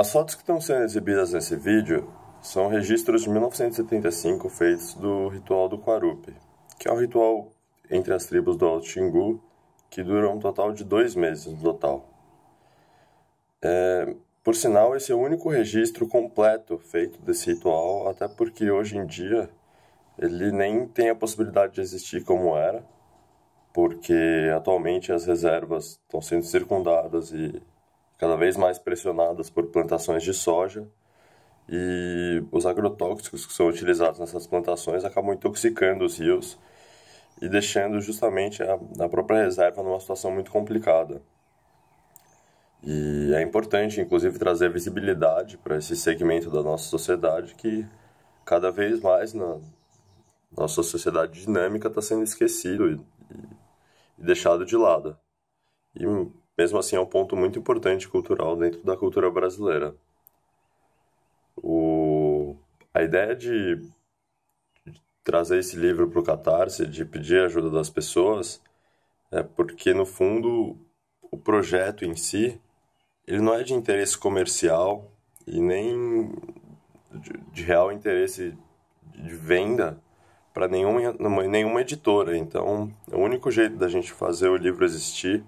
As fotos que estão sendo exibidas nesse vídeo são registros de 1975 feitos do ritual do Quarupi, que é um ritual entre as tribos do Alto Xingu que dura um total de dois meses no total. É, por sinal, esse é o único registro completo feito desse ritual, até porque hoje em dia ele nem tem a possibilidade de existir como era, porque atualmente as reservas estão sendo circundadas e cada vez mais pressionadas por plantações de soja e os agrotóxicos que são utilizados nessas plantações acabam intoxicando os rios e deixando justamente a, a própria reserva numa situação muito complicada. E é importante, inclusive, trazer visibilidade para esse segmento da nossa sociedade que cada vez mais na nossa sociedade dinâmica está sendo esquecido e, e, e deixado de lado. E mesmo assim, é um ponto muito importante cultural dentro da cultura brasileira. O... A ideia de trazer esse livro para o Catarse, de pedir a ajuda das pessoas, é porque, no fundo, o projeto em si ele não é de interesse comercial e nem de, de real interesse de venda para nenhuma, nenhuma editora. Então, o único jeito da gente fazer o livro existir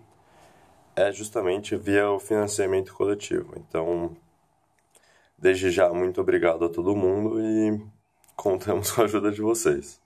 é justamente via o financiamento coletivo. Então, desde já, muito obrigado a todo mundo e contamos com a ajuda de vocês.